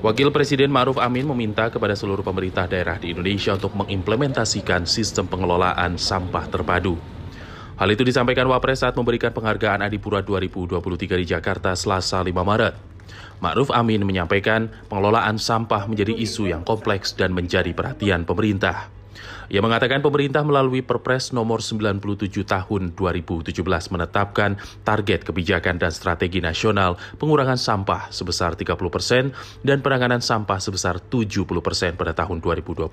Wakil Presiden Ma'ruf Amin meminta kepada seluruh pemerintah daerah di Indonesia untuk mengimplementasikan sistem pengelolaan sampah terpadu. Hal itu disampaikan Wapres saat memberikan penghargaan Adipura 2023 di Jakarta Selasa 5 Maret. Ma'ruf Amin menyampaikan pengelolaan sampah menjadi isu yang kompleks dan menjadi perhatian pemerintah. Ia mengatakan pemerintah melalui Perpres nomor 97 tahun 2017 menetapkan target kebijakan dan strategi nasional pengurangan sampah sebesar 30 persen dan penanganan sampah sebesar 70 persen pada tahun 2025.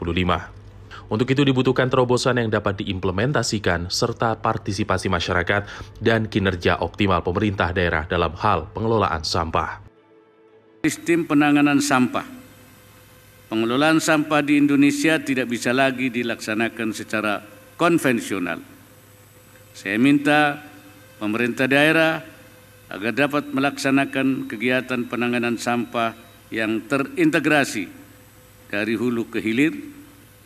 Untuk itu dibutuhkan terobosan yang dapat diimplementasikan serta partisipasi masyarakat dan kinerja optimal pemerintah daerah dalam hal pengelolaan sampah. Sistem penanganan sampah pengelolaan sampah di Indonesia tidak bisa lagi dilaksanakan secara konvensional. Saya minta pemerintah daerah agar dapat melaksanakan kegiatan penanganan sampah yang terintegrasi dari hulu ke hilir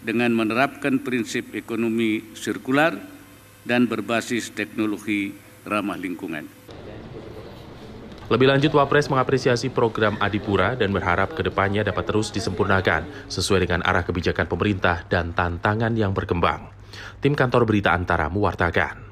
dengan menerapkan prinsip ekonomi sirkular dan berbasis teknologi ramah lingkungan. Lebih lanjut, Wapres mengapresiasi program Adipura dan berharap kedepannya dapat terus disempurnakan sesuai dengan arah kebijakan pemerintah dan tantangan yang berkembang. Tim kantor berita Antara mewartakan.